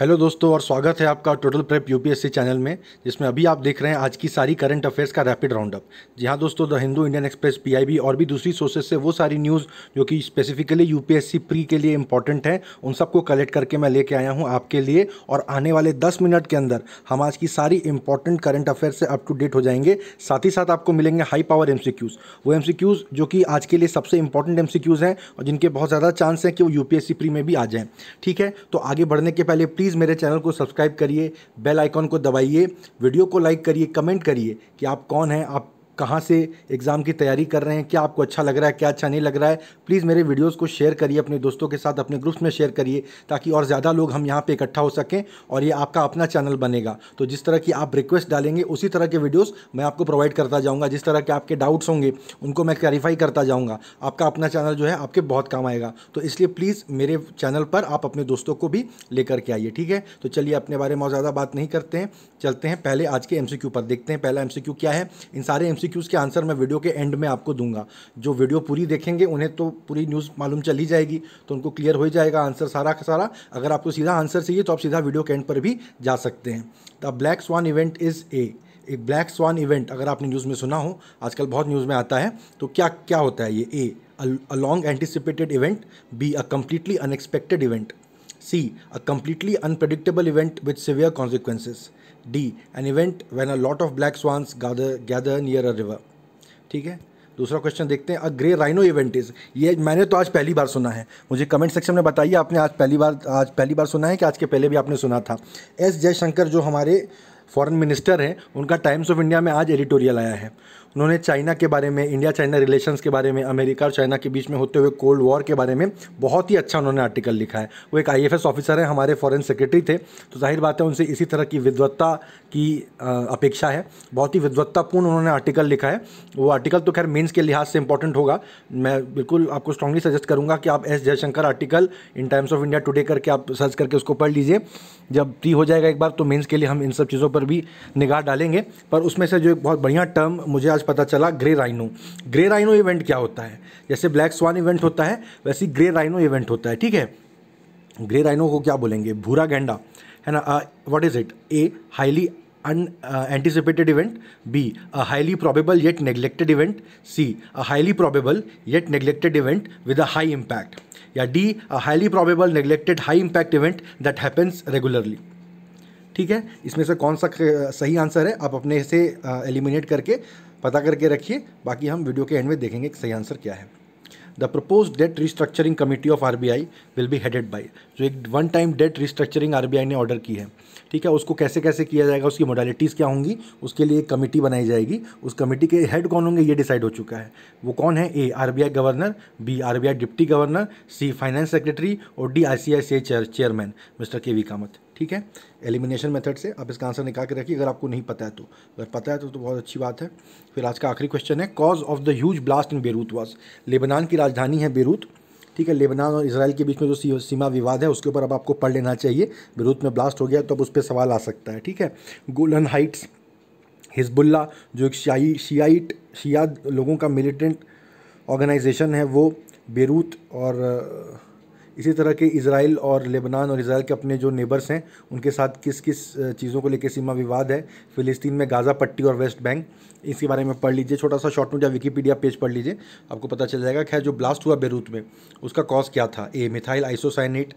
Hello दोस्तों और स्वागत है आपका टोटल प्रेप यूपीएससी चैनल में जिसमें अभी आप देख रहे हैं आज की सारी करंट अफेयर्स का रैपिड राउंड अप जी हाँ दोस्तों the Hindu Indian Express PIB और भी दूसरी सोर्सेज से वो सारी न्यूज़ जो कि स्पेसिफिकली यूपीएससी प्री के लिए इंपॉर्टेंट है उन सबको कलेक्ट करके मैं लेके आया हूँ आपके लिए और आने वाले दस मिनट के अंदर हम आज की सारी इंपॉर्टेंट करंट अफेयर से अप टू डेट हो जाएंगे साथ ही साथ आपको मिलेंगे हाई पावर एम वो एम जो कि आज के लिए सबसे इंपॉर्टेंट एम हैं और जिनके बहुत ज़्यादा चांस हैं कि वो यू प्री में भी आ जाएँ ठीक है तो आगे बढ़ने के पहले प्लीज़ मेरे चैनल को सब्सक्राइब करिए बेल आइकॉन को दबाइए वीडियो को लाइक करिए कमेंट करिए कि आप कौन हैं आप कहाँ से एग्ज़ाम की तैयारी कर रहे हैं क्या आपको अच्छा लग रहा है क्या अच्छा नहीं लग रहा है प्लीज़ मेरे वीडियोस को शेयर करिए अपने दोस्तों के साथ अपने ग्रुप्स में शेयर करिए ताकि और ज़्यादा लोग हम यहाँ पे इकट्ठा हो सकें और ये आपका अपना चैनल बनेगा तो जिस तरह की आप रिक्वेस्ट डालेंगे उसी तरह के वीडियोज़ मैं आपको प्रोवाइड करता जाऊँगा जिस तरह के आपके डाउट्स होंगे उनको मैं क्लैरिफाई करता जाऊँगा आपका अपना चैनल जो है आपके बहुत काम आएगा तो इसलिए प्लीज़ मेरे चैनल पर आप अपने दोस्तों को भी लेकर के आइए ठीक है तो चलिए अपने बारे में और ज़्यादा बात नहीं करते हैं चलते हैं पहले आज के एम पर देखते हैं पहला एम क्या है इन सारे एम एमसीक्यूज़ के आंसर मैं वीडियो के एंड में आपको दूंगा जो वीडियो पूरी देखेंगे उन्हें तो पूरी न्यूज़ मालूम चली जाएगी तो उनको क्लियर हो जाएगा आंसर सारा का सारा अगर आपको सीधा आंसर चाहिए तो आप सीधा वीडियो के एंड पर भी जा सकते हैं the black swan event is a एक ब्लैक स्वान इवेंट अगर आपने न्यूज़ में सुना हो आजकल बहुत न्यूज़ में आता है तो क्या क्या होता है ये A a long anticipated event B a completely unexpected event C. A completely unpredictable event with severe consequences. D. An event when a lot of black swans gather gather near a river. ठीक है दूसरा question देखते हैं a grey rhino event is ये मैंने तो आज पहली बार सुना है मुझे कमेंट सेक्शन में बताइए आपने आज पहली बार आज पहली बार सुना है कि आज के पहले भी आपने सुना था एस जयशंकर जो हमारे फॉरेन मिनिस्टर हैं उनका टाइम्स ऑफ इंडिया में आज एडिटोरियल आया है उन्होंने चाइना के बारे में इंडिया चाइना रिलेशंस के बारे में अमेरिका और चाइना के बीच में होते हुए कोल्ड वॉर के बारे में बहुत ही अच्छा उन्होंने आर्टिकल लिखा है वो एक आई ऑफिसर हैं हमारे फॉरेन सेक्रेटरी थे तो जाहिर बात है उनसे इसी तरह की विद्वत्ता की अपेक्षा है बहुत ही विद्वत्तापूर्ण उन्होंने आर्टिकल लिखा है वो आर्टिकल तो खैर मीन्स के लिहाज से इंपॉर्टेंट होगा मैं बिल्कुल आपको स्ट्रांगली सजेस्ट करूँगा कि आप S Jaishankar article in Times of India today करके आप सर्च करके उसको पढ़ लीजिए जब फ्री हो जाएगा एक बार तो मीन्स के लिए हम इन सब चीज़ों पर भी निगाह डालेंगे पर उसमें से जो एक बहुत बढ़िया टर्म मुझे आज पता चला grey rhino grey rhino event क्या होता है जैसे ब्लैक स्वान इवेंट होता है वैसे ग्रे राइनो इवेंट होता है ठीक है ग्रे राइनो को क्या बोलेंगे भूरा गेंडा है ना what is it A highly unanticipated event B a highly probable yet neglected event C a highly probable yet neglected event with a high impact या D a highly probable neglected high impact event that happens regularly ठीक है इसमें से कौन सा सही answer है आप अपने से एलिमिनेट करके पता करके रखिए बाकी हम वीडियो के एंड में देखेंगे कि सही आंसर क्या है the propose debt restructuring committee of R will be headed by जो एक one time debt restructuring R ने ऑर्डर की है ठीक है उसको कैसे कैसे किया जाएगा उसकी मोडालिटीज़ क्या होंगी उसके लिए एक कमेटी बनाई जाएगी उस कमेटी के हेड कौन होंगे ये डिसाइड हो चुका है वो कौन है A R governor B R deputy governor C finance secretary और D I chairman mister K V Kamath ठीक है एलिमिनेशन मेथड से आप इसका आंसर निकाल के रखिए अगर आपको नहीं पता है तो अगर पता है तो, तो बहुत अच्छी बात है फिर आज का आखिरी क्वेश्चन है cause of the huge blast in Beirut was Lebanon की राजधानी है बेरूत ठीक है लेबनान और इसराइल के बीच में जो सीमा विवाद है उसके ऊपर अब आपको पढ़ लेना चाहिए बेरूत में ब्लास्ट हो गया तो अब उस पर सवाल आ सकता है ठीक है गोलन हाइट्स हिजबुल्ला जो एक शाही शियाइट शिया लोगों का मिलिटेंट ऑर्गेनाइजेशन है वो बेरूत और इसी तरह के इसराइल और लेबनान और इसराइल के अपने जो नेबर्स हैं उनके साथ किस किस चीज़ों को लेकर सीमा विवाद है फ़िलिस्तीन में गाज़ा पट्टी और वेस्ट बैंक इसके बारे में पढ़ लीजिए छोटा सा शॉर्ट नोट या विकीपीडिया पेज पढ़ लीजिए आपको पता चल जाएगा खैर जो ब्लास्ट हुआ बेरूत में उसका कॉज क्या था A methyl isocyanate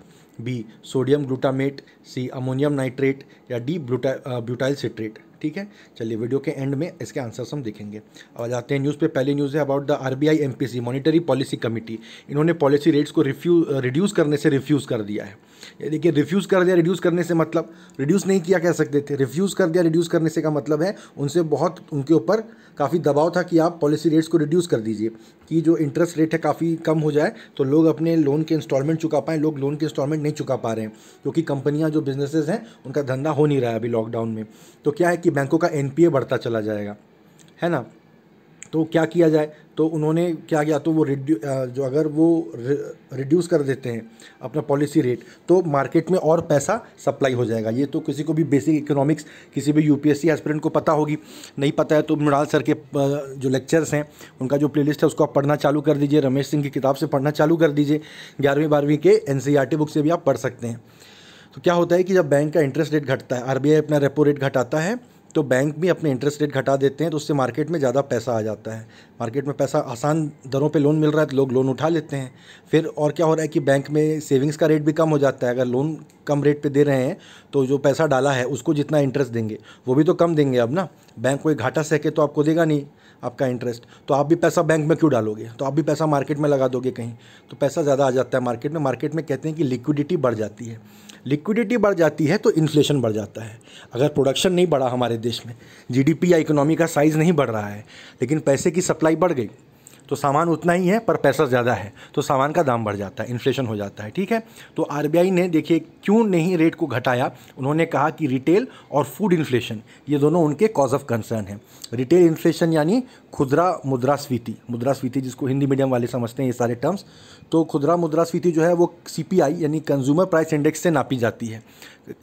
B sodium glutamate C ammonium nitrate या डी ब्यूटाइल सिट्रेट ठीक है चलिए वीडियो के एंड में इसके आंसर्स हम देखेंगे अब जाते हैं न्यूज़ पे पहली न्यूज़ है about the RBI MPC monetary policy committee इन्होंने पॉलिसी रेट्स को रिफ्यू रिड्यूस करने से रिफ्यूज़ कर दिया है देखिए रिफ्यूज़ कर दिया रिड्यूस करने से मतलब रिड्यूस नहीं किया कह सकते थे रिफ्यूज़ कर दिया रिड्यूस करने से का मतलब है उनसे बहुत उनके ऊपर काफ़ी दबाव था कि आप पॉलिसी रेट्स को रिड्यूस कर दीजिए कि जो इंटरेस्ट रेट है काफ़ी कम हो जाए तो लोग अपने लोन के इंस्टॉलमेंट चुका पाएँ लोग लोन के इंस्टॉलमेंट नहीं चुका पा रहे हैं क्योंकि कंपनियाँ जो बिजनेसेस हैं उनका धंधा हो नहीं रहा है अभी लॉकडाउन में तो क्या है कि कि बैंकों का एन बढ़ता चला जाएगा है ना तो क्या किया जाए तो उन्होंने क्या किया तो वो रिड्यू जो अगर वो रिड्यूस कर देते हैं अपना पॉलिसी रेट तो मार्केट में और पैसा सप्लाई हो जाएगा ये तो किसी को भी बेसिक इकोनॉमिक्स किसी भी यूपीएससी एस्पिरेंट को पता होगी नहीं पता है तो मृणाल सर के जो लेक्चर्स हैं उनका जो प्लेलिस्ट है उसको आप पढ़ना चालू कर दीजिए रमेश सिंह की किताब से पढ़ना चालू कर दीजिए ग्यारहवीं बारहवीं के एन बुक से भी आप पढ़ सकते हैं तो क्या होता है कि जब बैंक का इंटरेस्ट रेट घटता है आर अपना रेपो रेट घटाता है तो बैंक भी अपने इंटरेस्ट रेट घटा देते हैं तो उससे मार्केट में ज़्यादा पैसा आ जाता है मार्केट में पैसा आसान दरों पे लोन मिल रहा है तो लोग लोन उठा लेते हैं फिर और क्या हो रहा है कि बैंक में सेविंग्स का रेट भी कम हो जाता है अगर लोन कम रेट पे दे रहे हैं तो जो पैसा डाला है उसको जितना इंटरेस्ट देंगे वो भी तो कम देंगे अब ना बैंक कोई घाटा सह के तो आपको देगा नहीं आपका इंटरेस्ट तो आप भी पैसा बैंक में क्यों डालोगे तो आप भी पैसा मार्केट में लगा दोगे कहीं तो पैसा ज़्यादा आ जाता है मार्केट में मार्केट में कहते हैं कि लिक्विडिटी बढ़ जाती है लिक्विडिटी बढ़ जाती है तो इन्फ्लेशन बढ़ जाता है अगर प्रोडक्शन नहीं बढ़ा हमारे देश में जीडीपी या इकोनॉमी का साइज़ नहीं बढ़ रहा है लेकिन पैसे की सप्लाई बढ़ गई तो सामान उतना ही है पर पैसा ज़्यादा है तो सामान का दाम बढ़ जाता है इन्फ्लेशन हो जाता है ठीक है तो आर ने देखिए क्यों नहीं रेट को घटाया उन्होंने कहा कि रिटेल और फूड इन्फ्लेशन ये दोनों उनके कॉज ऑफ कंसर्न है रिटेल इन्फ्लेशन यानी खुदरा मुद्रास्फीति मुद्रास्फीति जिसको हिंदी मीडियम वाले समझते हैं ये सारे टर्म्स तो खुदरा मुद्रास्फीति जो है वो सी यानी कंज्यूमर प्राइस इंडेक्स से नापी जाती है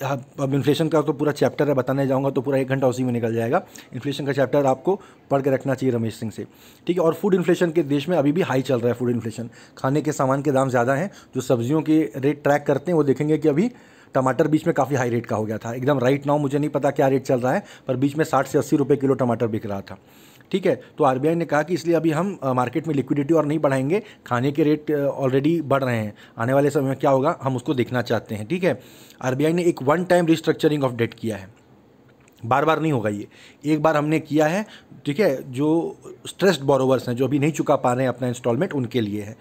हाँ, अब इन्फ्लेशन का तो पूरा चैप्टर है बताने जाऊँगा तो पूरा एक घंटा उसी में निकल जाएगा इन्फ्लेशन का चैप्टर आपको पढ़ के रखना चाहिए रमेश सिंह से ठीक है और फूड इन्फ्लेशन के देश में अभी भी हाई चल रहा है फूड इन्फ्लेशन खाने के सामान के दाम ज़्यादा हैं जो सब्जियों के रेट ट्रैक करते हैं वो देखेंगे कि अभी टमाटर बीच में काफ़ी हाई रेट का हो गया था एकदम राइट नाउ मुझे नहीं पता क्या रेट चल रहा है पर बीच में साठ से अस्सी रुपये किलो टमाटर बिक रहा था ठीक है तो आरबीआई ने कहा कि इसलिए अभी हम मार्केट में लिक्विडिटी और नहीं बढ़ाएंगे खाने के रेट ऑलरेडी बढ़ रहे हैं आने वाले समय में क्या होगा हम उसको देखना चाहते हैं ठीक है आरबीआई ने एक one time restructuring of debt किया है बार बार नहीं होगा ये एक बार हमने किया है ठीक है जो स्ट्रेस्ड बोरोवर्स हैं जो अभी नहीं चुका पा रहे हैं अपना इंस्टॉलमेंट उनके लिए है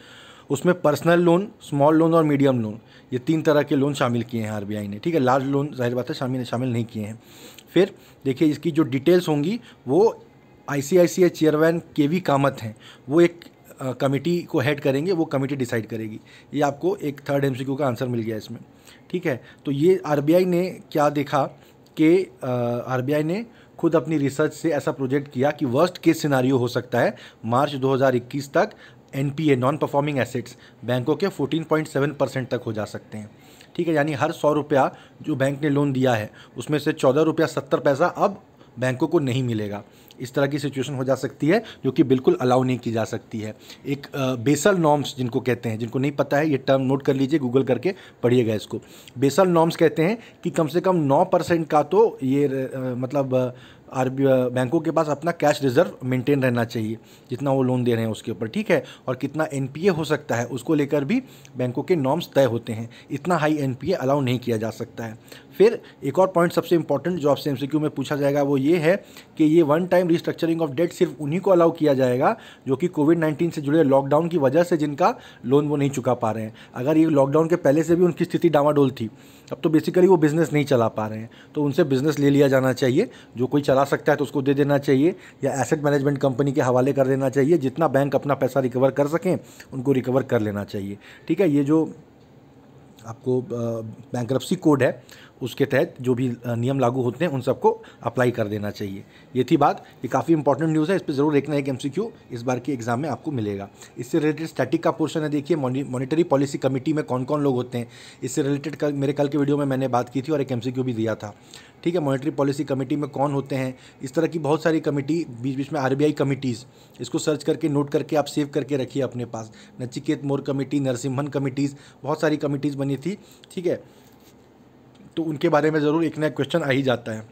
उसमें पर्सनल लोन स्मॉल लोन और मीडियम लोन ये तीन तरह के लोन शामिल किए हैं आरबीआई ने ठीक है लार्ज लोन जाहिर बात है शामिल शामिल नहीं किए हैं फिर देखिए इसकी जो डिटेल्स होंगी वो आईसीआईसीआई चेयरमैन के वी कामत हैं वो एक कमेटी को हेड करेंगे वो कमेटी डिसाइड करेगी ये आपको एक थर्ड एमसीक्यू का आंसर मिल गया इसमें ठीक है तो ये आरबीआई ने क्या देखा कि आरबीआई ने खुद अपनी रिसर्च से ऐसा प्रोजेक्ट किया कि वर्स्ट केस सिनारियो हो सकता है मार्च 2021 तक एनपीए नॉन परफॉर्मिंग एसेट्स बैंकों के 14.7 परसेंट तक हो जा सकते हैं ठीक है यानी हर सौ रुपया जो बैंक ने लोन दिया है उसमें से चौदह रुपया सत्तर पैसा अब बैंकों को नहीं मिलेगा इस तरह की सिचुएशन हो जा सकती है जो कि बिल्कुल अलाउ नहीं की जा सकती है एक बेसल नॉर्म्स जिनको कहते हैं जिनको नहीं पता है ये टर्म नोट कर लीजिए गूगल करके पढ़िएगा इसको बेसल नॉर्म्स कहते हैं कि कम से कम नौ परसेंट का तो ये आ, मतलब आर बैंकों के पास अपना कैश रिजर्व मेंटेन रहना चाहिए जितना वो लोन दे रहे हैं उसके ऊपर ठीक है और कितना एन हो सकता है उसको लेकर भी बैंकों के नॉर्म्स तय होते हैं इतना हाई एन अलाउ नहीं किया जा सकता है फिर एक और पॉइंट सबसे इंपॉर्टेंट जो आपसे एम में पूछा जाएगा वो ये है कि ये one time time restructuring of debt सिर्फ उन्हीं को अलाउ किया जाएगा जो कि कोविड नाइन्टीन से जुड़े लॉकडाउन की वजह से जिनका लोन वो नहीं चुका पा रहे हैं अगर ये लॉकडाउन के पहले से भी उनकी स्थिति डामाडोल थी अब तो बेसिकली वो बिज़नेस नहीं चला पा रहे हैं तो उनसे बिज़नेस ले लिया जाना चाहिए जो कोई चला सकता है तो उसको दे देना चाहिए या एसेट मैनेजमेंट कंपनी के हवाले कर देना चाहिए जितना बैंक अपना पैसा रिकवर कर सकें उनको रिकवर कर लेना चाहिए ठीक है ये जो आपको बैंक कोड है उसके तहत जो भी नियम लागू होते हैं उन सबको अप्लाई कर देना चाहिए ये थी बात ये काफ़ी इंपॉर्टेंट न्यूज़ है इस पर ज़रूर देखना है एक एम इस बार के एग्जाम में आपको मिलेगा इससे रिलेटेड स्टैटिक का पोर्शन है देखिए मॉनिटरी पॉलिसी कमेटी में कौन कौन लोग होते हैं इससे रिलेटेड कल मेरे कल के वीडियो में मैंने बात की थी और एक एम भी दिया था ठीक है मॉनिटरी पॉलिसी कमेटी में कौन होते हैं इस तरह की बहुत सारी कमेटी बीच बीच में आरबीआई कमिटीज़ इसको सर्च करके नोट करके आप सेव करके रखिए अपने पास नचिकेत मोर कमेटी नरसिम्हन कमेटीज़ बहुत सारी कमेटीज़ बनी थी ठीक है तो उनके बारे में ज़रूर एक नया क्वेश्चन आ ही जाता है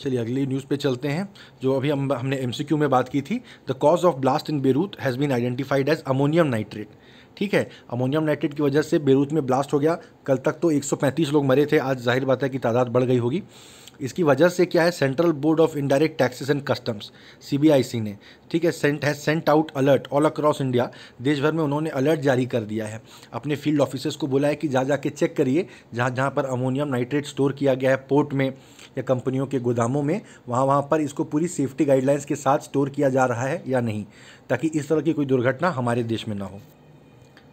चलिए अगली न्यूज़ पे चलते हैं जो अभी हम हमने एम में बात की थी the cause of blast in Beirut has been identified as ammonium nitrate ठीक है अमोनियम नाइट्रेट की वजह से बेरूत में ब्लास्ट हो गया कल तक तो 135 लोग मरे थे आज जाहिर बात है कि तादाद बढ़ गई होगी इसकी वजह से क्या है Central Board of Indirect Taxes and Customs CBIC ने ठीक है सेंट है sent out alert all across India देश भर में उन्होंने अलर्ट जारी कर दिया है अपने फील्ड ऑफिसर्स को बोला है कि जा जाके चेक करिए जहाँ जहाँ पर अमोनियम नाइट्रेट स्टोर किया गया है पोर्ट में या कंपनियों के गोदामों में वहाँ वहाँ पर इसको पूरी सेफ्टी गाइडलाइंस के साथ स्टोर किया जा रहा है या नहीं ताकि इस तरह की कोई दुर्घटना हमारे देश में ना हो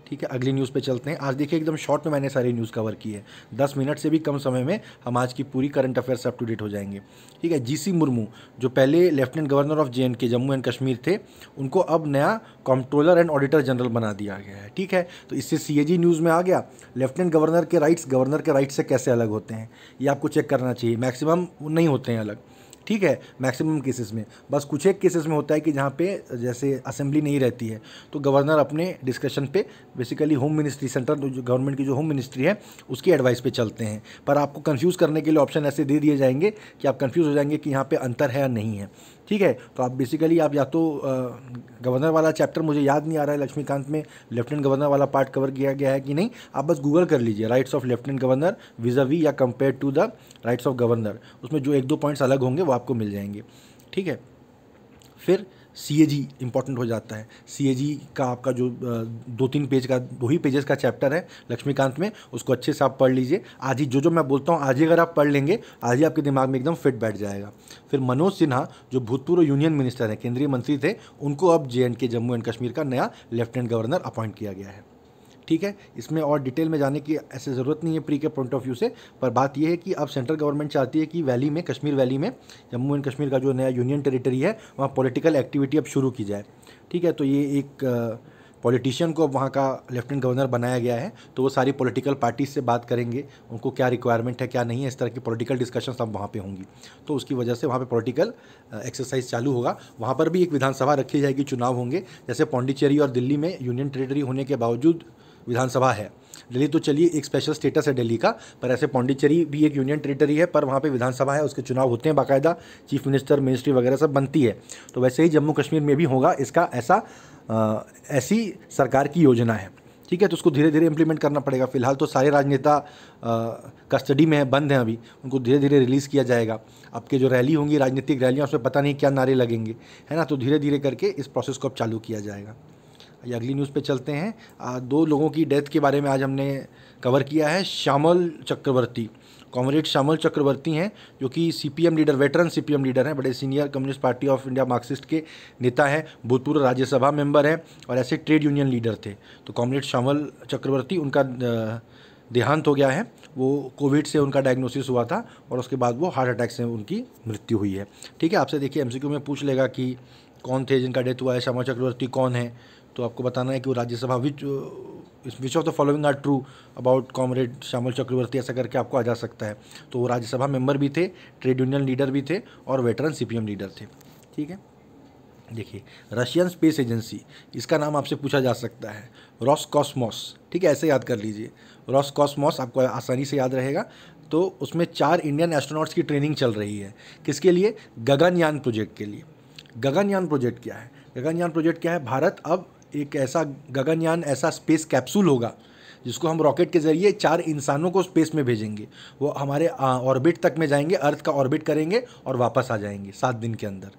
ठीक है अगली न्यूज़ पे चलते हैं आज देखिए एकदम शॉर्ट में मैंने सारी न्यूज़ कवर की है दस मिनट से भी कम समय में हम आज की पूरी current affairs up to date हो जाएंगे ठीक है जीसी मुर्मू जो पहले लेफ्टिनेंट गवर्नर ऑफ जे के जम्मू एंड कश्मीर थे उनको अब नया कंट्रोलर एंड ऑडिटर जनरल बना दिया गया है ठीक है तो इससे सी न्यूज़ में आ गया लेफ्टिनेंट गवर्नर के राइट्स गवर्नर के राइट्स से कैसे अलग होते हैं ये आपको चेक करना चाहिए मैक्सिमम नहीं होते हैं अलग ठीक है मैक्सिमम केसेस में बस कुछ एक केसेस में होता है कि जहाँ पे जैसे असेंबली नहीं रहती है तो गवर्नर अपने डिस्कशन पे बेसिकली होम मिनिस्ट्री सेंट्रल जो गवर्नमेंट की जो होम मिनिस्ट्री है उसकी एडवाइस पे चलते हैं पर आपको कन्फ्यूज़ करने के लिए ऑप्शन ऐसे दे दिए जाएंगे कि आप कन्फ्यूज़ हो जाएंगे कि यहाँ पर अंतर है या नहीं है ठीक है तो आप बेसिकली आप या तो गवर्नर वाला चैप्टर मुझे याद नहीं आ रहा है लक्ष्मीकांत में लेफ्टिनेंट गवर्नर वाला पार्ट कवर किया गया है कि नहीं आप बस गूगल कर लीजिए rights of lieutenant governor vis-a-vis या compare to the rights of governor उसमें जो एक दो पॉइंट्स अलग होंगे वो आपको मिल जाएंगे ठीक है फिर सी ए जी इंपॉर्टेंट हो जाता है सी ए जी का आपका जो दो तीन पेज का दो ही पेजेस का चैप्टर है लक्ष्मीकांत में उसको अच्छे से आप पढ़ लीजिए आज ही जो जो मैं बोलता हूँ आज ही अगर आप पढ़ लेंगे आज ही आपके दिमाग में एकदम फिट बैठ जाएगा फिर मनोज सिन्हा जो भूतपूर्व यूनियन मिनिस्टर हैं केंद्रीय मंत्री थे उनको अब जे एंड के जम्मू एंड कश्मीर का नया लेफ्टिनेंट गवर्नर अपॉइंट किया गया है ठीक है इसमें और डिटेल में जाने की ऐसे ज़रूरत नहीं है प्री के पॉइंट ऑफ व्यू से पर बात यह है कि अब सेंट्रल गवर्नमेंट चाहती है कि वैली में कश्मीर वैली में जम्मू एंड कश्मीर का जो नया यूनियन टेरिटरी है वहाँ पॉलिटिकल एक्टिविटी अब शुरू की जाए ठीक है तो ये एक पॉलिटिशियन को अब वहाँ का लेफ्टिनेंट गवर्नर बनाया गया है तो वो सारी पॉलिटिकल पार्टीज से बात करेंगे उनको क्या रिक्वायरमेंट है क्या नहीं है इस तरह की पॉलिटिकल डिस्कशन सब वहाँ पे होंगी तो उसकी वजह से वहाँ पे पॉलिटिकल एक्सरसाइज चालू होगा वहाँ पर भी एक विधानसभा रखी जाएगी चुनाव होंगे जैसे पौंडीचेरी और दिल्ली में यूनियन टेरेटरी होने के बावजूद विधानसभा है दिल्ली तो चलिए एक स्पेशल स्टेटस है दिल्ली का पर ऐसे पौंडीचेरी भी एक यूनियन टेरिटरी है पर वहाँ पे विधानसभा है उसके चुनाव होते हैं बाकायदा चीफ मिनिस्टर मिनिस्ट्री वगैरह सब बनती है तो वैसे ही जम्मू कश्मीर में भी होगा इसका ऐसा आ, ऐसी सरकार की योजना है ठीक है तो उसको धीरे धीरे इम्प्लीमेंट करना पड़ेगा फिलहाल तो सारे राजनेता कस्टडी में है बंद हैं अभी उनको धीरे धीरे रिलीज़ किया जाएगा आपके जो रैली होंगी राजनीतिक रैलियाँ उसमें पता नहीं क्या नारे लगेंगे है ना तो धीरे धीरे करके इस प्रोसेस को अब चालू किया जाएगा ये अगली न्यूज़ पे चलते हैं दो लोगों की डेथ के बारे में आज हमने कवर किया है श्यामल चक्रवर्ती कॉमरेड श्यामल चक्रवर्ती हैं जो कि CPM leader veteran CPM leader हैं बड़े senior Communist Party of India Marxist के नेता हैं भूतपूर्व राज्यसभा मेंबर हैं और ऐसे ट्रेड यूनियन लीडर थे तो कॉमरेड श्यामल चक्रवर्ती उनका देहांत हो गया है वो कोविड से उनका डायग्नोसिस हुआ था और उसके बाद वो हार्ट अटैक से उनकी मृत्यु हुई है ठीक है आपसे देखिए एमसीक्यू में पूछ लेगा कि कौन थे जिनका डेथ हुआ है श्यामल चक्रवर्ती कौन है तो आपको बताना है कि वो Rajya Sabha which which of the following are true about comrade Shyamal Chakraborty ऐसा करके आपको आ जा सकता है तो वो राज्यसभा मेंबर भी थे ट्रेड यूनियन लीडर भी थे और वेटरन एम लीडर थे ठीक है देखिए रशियन स्पेस एजेंसी इसका नाम आपसे पूछा जा सकता है रॉस कॉस्मॉस ठीक है ऐसे याद कर लीजिए रॉस कॉस्मॉस आपको आसानी से याद रहेगा तो उसमें चार इंडियन एस्ट्रोनॉट्स की ट्रेनिंग चल रही है किसके लिए गगनयान प्रोजेक्ट के लिए गगनयान प्रोजेक्ट क्या है गगनयान प्रोजेक्ट क्या है भारत अब एक ऐसा गगनयान ऐसा स्पेस कैप्सूल होगा जिसको हम रॉकेट के ज़रिए चार इंसानों को स्पेस में भेजेंगे वो हमारे ऑर्बिट तक में जाएंगे अर्थ का ऑर्बिट करेंगे और वापस आ जाएंगे सात दिन के अंदर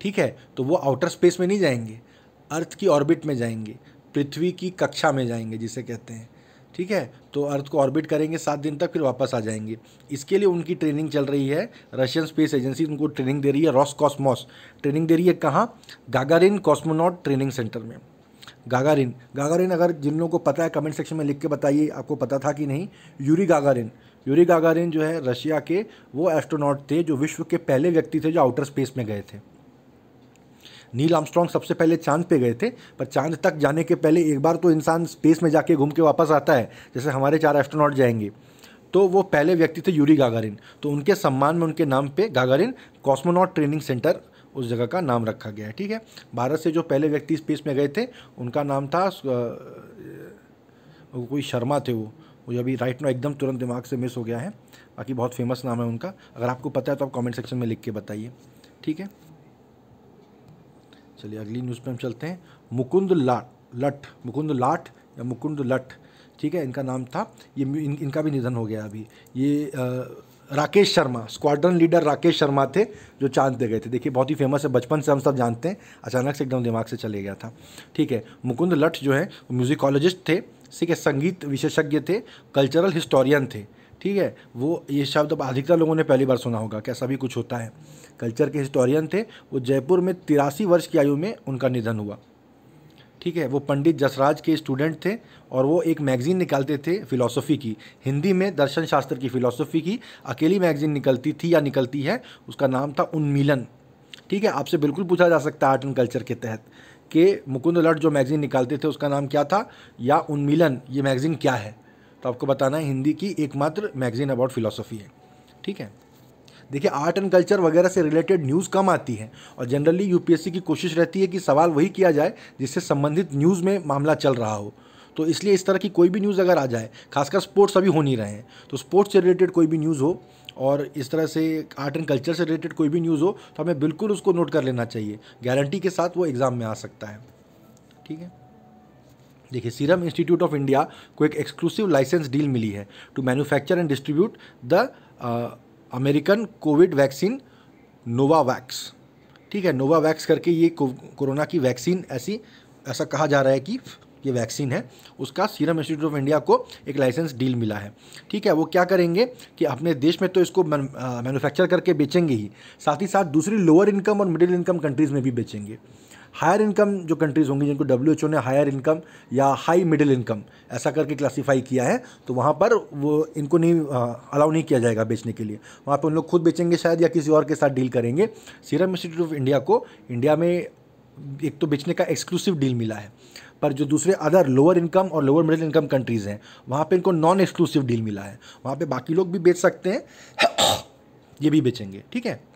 ठीक है तो वो आउटर स्पेस में नहीं जाएंगे अर्थ की ऑर्बिट में जाएंगे पृथ्वी की कक्षा में जाएंगे जिसे कहते हैं ठीक है तो अर्थ को ऑर्बिट करेंगे सात दिन तक फिर वापस आ जाएंगे इसके लिए उनकी ट्रेनिंग चल रही है रशियन स्पेस एजेंसी उनको ट्रेनिंग दे रही है रॉस कॉस्मॉस ट्रेनिंग दे रही है कहाँ गागारिन कॉस्मोनॉट ट्रेनिंग सेंटर में गागारिन गागारिन अगर जिन लोगों को पता है कमेंट सेक्शन में लिख के बताइए आपको पता था कि नहीं यूरी गागारिन यूरी गागारिन जो है रशिया के वो एस्ट्रोनॉट थे जो विश्व के पहले व्यक्ति थे जो आउटर स्पेस में गए थे नील आर्मस्ट्रॉन्ग सबसे पहले चांद पे गए थे पर चांद तक जाने के पहले एक बार तो इंसान स्पेस में जाके घूम के वापस आता है जैसे हमारे चार एस्ट्रोनॉट जाएंगे तो वो पहले व्यक्ति थे यूरी गागारिन तो उनके सम्मान में उनके नाम पे गागारिन कॉस्मोनॉट ट्रेनिंग सेंटर उस जगह का नाम रखा गया है ठीक है भारत से जो पहले व्यक्ति स्पेस में गए थे उनका नाम था वो कोई शर्मा थे वो वो अभी राइट नो एकदम तुरंत दिमाग से मिस हो गया है बाकी बहुत फेमस नाम है उनका अगर आपको पता है तो आप कमेंट सेक्शन में लिख के बताइए ठीक है चलिए अगली न्यूज़ पे हम चलते हैं मुकुंद लाट लठ मुकुंद लाठ या मुकुंद लठ ठीक है इनका नाम था ये इन, इनका भी निधन हो गया अभी ये आ, राकेश शर्मा स्क्वाड्रन लीडर राकेश शर्मा थे जो चांद पे गए थे देखिए बहुत ही फेमस है बचपन से हम सब जानते हैं अचानक से एकदम दिमाग से चले गया था ठीक है मुकुंद लठ जो है म्यूजिकोलॉजिस्ट थे ठीक है संगीत विशेषज्ञ थे कल्चरल हिस्टोरियन थे ठीक है वो ये शब्द अब अधिकतर लोगों ने पहली बार सुना होगा कैसा भी कुछ होता है कल्चर के हिस्टोरियन थे वो जयपुर में तिरासी वर्ष की आयु में उनका निधन हुआ ठीक है वो पंडित जसराज के स्टूडेंट थे और वो एक मैगज़ीन निकालते थे फ़िलासफ़ी की हिंदी में दर्शन शास्त्र की फ़िलासफ़ी की अकेली मैगज़ीन निकलती थी या निकलती है उसका नाम था उन्मिलन ठीक है आपसे बिल्कुल पूछा जा सकता है आर्ट एंड कल्चर के तहत कि मुकुंद लट जो मैगज़ीन निकालते थे उसका नाम क्या था या उन्मिलन ये मैगज़ीन क्या है तो आपको बताना है हिंदी की एकमात्र मैगज़ीन अबाउट फ़िलासफ़ी है ठीक है देखिए आर्ट एंड कल्चर वगैरह से रिलेटेड न्यूज़ कम आती है और जनरली यूपीएससी की कोशिश रहती है कि सवाल वही किया जाए जिससे संबंधित न्यूज़ में मामला चल रहा हो तो इसलिए इस तरह की कोई भी न्यूज़ अगर आ जाए खासकर स्पोर्ट्स अभी हो नहीं रहे हैं तो स्पोर्ट्स से रिलेटेड कोई भी न्यूज़ हो और इस तरह से आर्ट एंड कल्चर से रिलेटेड कोई भी न्यूज़ हो तो हमें बिल्कुल उसको नोट कर लेना चाहिए गारंटी के साथ वो एग्ज़ाम में आ सकता है ठीक है देखिए सीरम इंस्टीट्यूट ऑफ इंडिया को एक एक्सक्लूसिव लाइसेंस डील मिली है to manufacture and distribute the American COVID vaccine Novavax ठीक है नोवावैक्स करके ये कोरोना की वैक्सीन ऐसी ऐसा कहा जा रहा है कि ये वैक्सीन है उसका सीरम इंस्टीट्यूट ऑफ इंडिया को एक लाइसेंस डील मिला है ठीक है वो क्या करेंगे कि अपने देश में तो इसको मैन्युफैक्चर करके बेचेंगे ही साथ ही साथ दूसरी लोअर इनकम और मिडिल इनकम कंट्रीज़ में भी बेचेंगे हायर इनकम जो कंट्रीज़ होंगी जिनको डब्ल्यू ने हायर इनकम या हाई मिडिल इनकम ऐसा करके क्लासीफाई किया है तो वहाँ पर वो इनको नहीं अलाउ नहीं किया जाएगा बेचने के लिए वहाँ पर उन लोग खुद बेचेंगे शायद या किसी और के साथ डील करेंगे सीरम इंस्टीट्यूट ऑफ इंडिया को इंडिया में एक तो बेचने का एक्सक्लूसिव डील मिला है पर जो दूसरे अदर लोअर इनकम और लोअर मिडिल इनकम कंट्रीज़ हैं वहाँ पे इनको नॉन एक्सक्लूसिव डील मिला है वहाँ पे बाकी लोग भी बेच सकते हैं ये भी बेचेंगे ठीक है